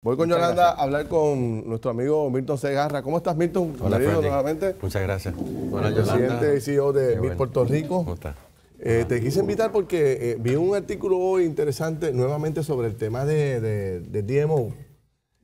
Voy con Yolanda a hablar con nuestro amigo Milton Segarra. ¿Cómo estás, Milton? Hola, nuevamente. Muchas gracias. Hola, Yolanda. Presidente y CEO de Puerto Rico. ¿Cómo estás? Eh, te quise invitar porque eh, vi un artículo hoy interesante nuevamente sobre el tema de, de,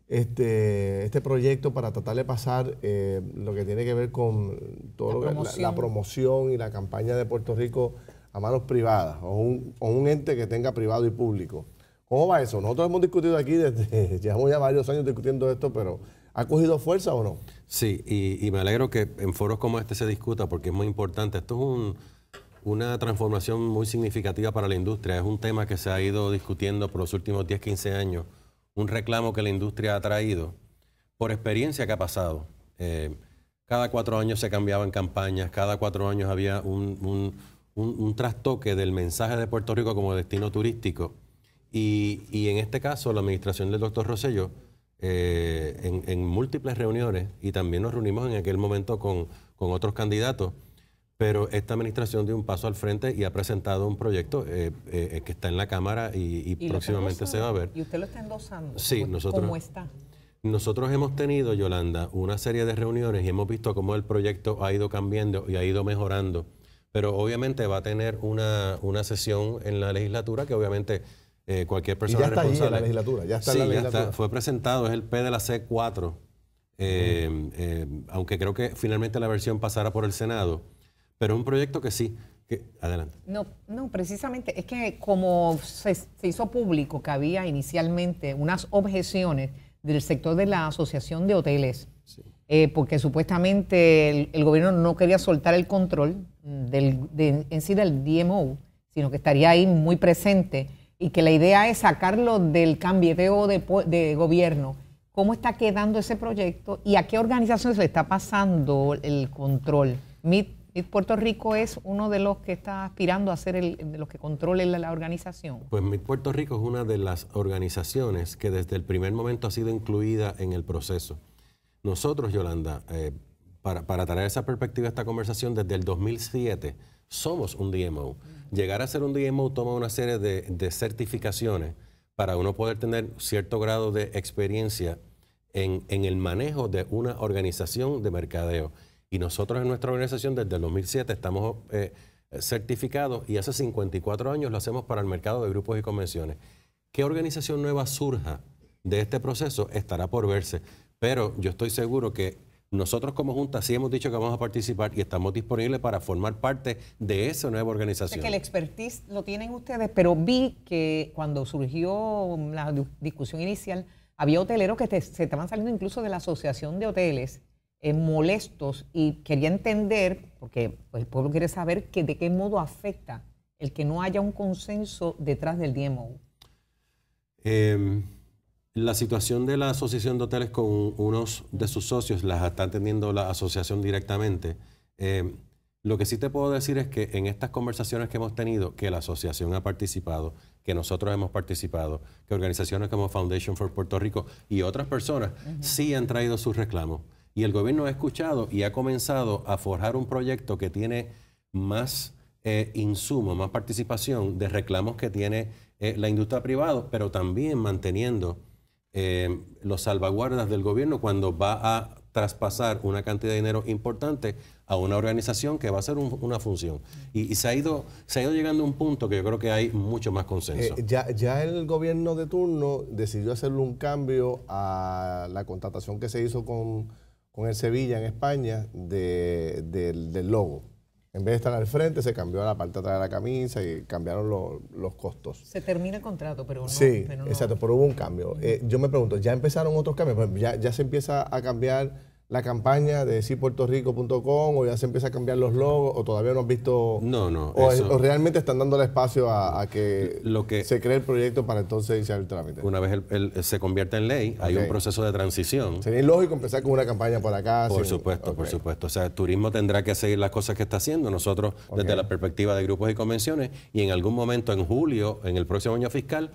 este, este, proyecto para tratar de pasar eh, lo que tiene que ver con todo la, promoción. y la campaña de Puerto Rico a manos privadas o un ente que tenga privado y público. ¿Cómo va eso? Nosotros hemos discutido aquí desde, llevamos ya varios años discutiendo esto, pero ¿ha cogido fuerza o no? Sí, y, me alegro que en foros como este se discuta porque es muy importante. Esto es una transformación muy significativa para la industria. Es un tema que se ha ido discutiendo por los últimos 10, 15 años. Un reclamo que la industria ha traído por experiencia que ha pasado. Eh, cada cuatro años se cambiaban campañas, cada cuatro años había un trastoque del mensaje de Puerto Rico como destino turístico y, en este caso, la administración del doctor Rosselló, eh, en, múltiples reuniones, y también nos reunimos en aquel momento con, otros candidatos, pero esta administración dio un paso al frente y ha presentado un proyecto eh, eh, que está en la Cámara y, próximamente se va a ver. ¿Y usted lo está endosando? Sí, nosotros. ¿Cómo está? Nosotros hemos tenido, Yolanda, una serie de reuniones y hemos visto cómo el proyecto ha ido cambiando y ha ido mejorando. Pero obviamente va a tener una, una sesión en la legislatura que obviamente eh, cualquier persona y la legislatura, ya está fue presentado, es el P de la C4, eh, eh, aunque creo que finalmente la versión pasará por el Senado, pero es un proyecto que sí. adelante. No, no, precisamente es que como se, hizo público que había inicialmente unas objeciones del sector de la Asociación de Hoteles, porque supuestamente el, gobierno no quería soltar el control en sí del DMO, sino que estaría ahí muy presente y que la idea es sacarlo del cambio de, gobierno. ¿Cómo está quedando ese proyecto y a qué organizaciones le está pasando el control? ¿MID Puerto Rico es uno de los que está aspirando a ser de los que controle la, organización. Pues MID Puerto Rico es una de las organizaciones que desde el primer momento ha sido incluida en el proceso. Nosotros, Yolanda, eh, para, para traer esa perspectiva a esta conversación, desde el 2007 somos un DMO. Mm. Llegar a ser un DMO toma una serie de, certificaciones para uno poder tener cierto grado de experiencia en, el manejo de una organización de mercadeo. Y nosotros en nuestra organización desde el 2007 estamos eh, certificados y hace 54 años lo hacemos para el mercado de grupos y convenciones. ¿Qué organización nueva surja de este proceso? Estará por verse. Pero yo estoy seguro que nosotros como Junta sí hemos dicho que vamos a participar y estamos disponibles para formar parte de esa nueva organización. que el expertise lo tienen ustedes, pero vi que cuando surgió la discusión inicial, había hoteleros que se estaban saliendo incluso de la Asociación de Hoteles eh, molestos y quería entender, porque pues, el pueblo quiere saber que de qué modo afecta el que no haya un consenso detrás del DMO. Eh, em, la situación de la Asociación de Hoteles con unos de sus socios las está atendiendo la asociación directamente. Eh, lo que sí te puedo decir es que en estas conversaciones que hemos tenido, que la asociación ha participado, que nosotros hemos participado, que organizaciones como Foundation for Puerto Rico y otras personas sí han traído sus reclamos. Y el gobierno ha escuchado y ha comenzado a forjar un proyecto que tiene más eh, insumo, más participación de reclamos que tiene eh, la industria privada, pero también manteniendo eh, los salvaguardas del gobierno cuando va a traspasar una cantidad de dinero importante a una organización que va a ser una función. Y, se, ha ido, se ha ido llegando a un punto que yo creo que hay mucho más consenso. Eh, ya, ya el gobierno de turno decidió hacerle un cambio a la contratación que se hizo con, el Sevilla en España del logo. En vez de estar al frente, se cambió a la parte de atrás de la camisa y cambiaron los costos. Se termina el contrato, pero no. Sí, exacto, pero hubo un cambio. Eh, yo me pregunto, ¿ya empezaron otros cambios? Pues ya, ya se empieza a cambiar la campaña de puertorrico.com o ya se empieza a cambiar los logos o todavía no has visto... No, no. O, realmente están dando el espacio a, que, se cree el proyecto para entonces iniciar el trámite. Una vez el, se convierte en ley, hay un proceso de transición. Sería lógico empezar con una campaña por acá. Por supuesto, por supuesto. O sea, el turismo tendrá que seguir las cosas que está haciendo. Nosotros, desde la perspectiva de grupos y convenciones, y en algún momento en julio, en el próximo año fiscal,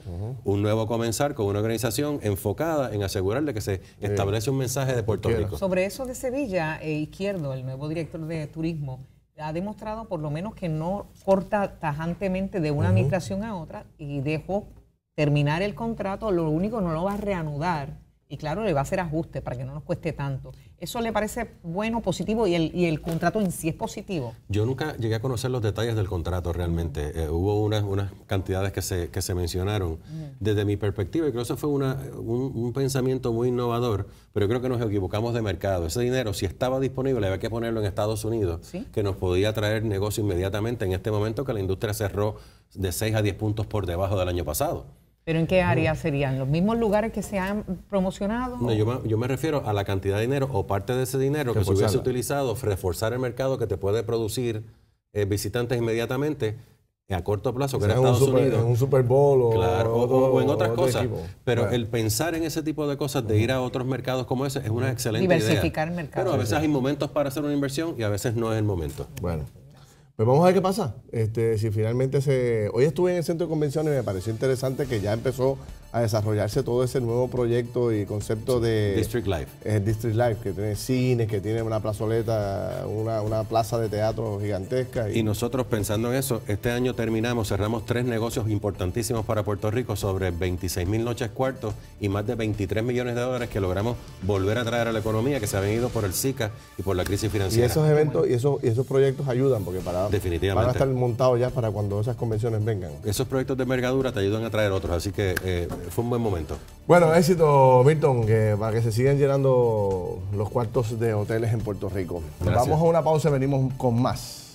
un nuevo comenzar con una organización enfocada en asegurarle que se establece un mensaje de Puerto Rico. Sobre eso de Sevilla, eh, Izquierdo, el nuevo director de turismo, ha demostrado por lo menos que no corta tajantemente de una administración a otra y dejó terminar el contrato, lo único no lo va a reanudar y claro, le va a hacer ajustes para que no nos cueste tanto. ¿Eso le parece bueno, positivo y el, contrato en sí es positivo? Yo nunca llegué a conocer los detalles del contrato realmente. Eh, hubo unas, unas cantidades que se, mencionaron. Mm. Desde mi perspectiva, y creo que eso fue un, pensamiento muy innovador, pero creo que nos equivocamos de mercado. Ese dinero, si estaba disponible, había que ponerlo en Estados Unidos, que nos podía traer negocio inmediatamente en este momento que la industria cerró de 6 a 10 puntos por debajo del año pasado. ¿Pero en qué área serían? ¿Los mismos lugares que se han promocionado? No, yo me, refiero a la cantidad de dinero o parte de ese dinero que se hubiese utilizado, reforzar el mercado que te puede producir eh, visitantes inmediatamente a corto plazo, que era Estados un Unidos. En un Super Bowl o, en otras cosas. Pero el pensar en ese tipo de cosas, de ir a otros mercados como ese, es una excelente idea. Diversificar el mercado. Pero a veces hay momentos para hacer una inversión y a veces no es el momento. Bueno. Pues vamos a ver qué pasa. Este, si finalmente se. Hoy estuve en el centro de convenciones y me pareció interesante que ya empezó a desarrollarse todo ese nuevo proyecto y concepto de... District Life. Es eh, District Life, que tiene cines, que tiene una plazoleta, una, plaza de teatro gigantesca. Y... nosotros pensando en eso, este año terminamos, cerramos tres negocios importantísimos para Puerto Rico sobre 26 mil noches cuartos y más de 23 millones de dólares que logramos volver a traer a la economía, que se ha venido por el SICA y por la crisis financiera. Y esos eventos y esos, y esos proyectos ayudan, porque para, Definitivamente. van a estar montados ya para cuando esas convenciones vengan. Esos proyectos de envergadura te ayudan a traer otros, así que... Eh, fue un buen momento. Bueno, éxito, Milton, que para que se sigan llenando los cuartos de hoteles en Puerto Rico. Vamos a una pausa y venimos con más.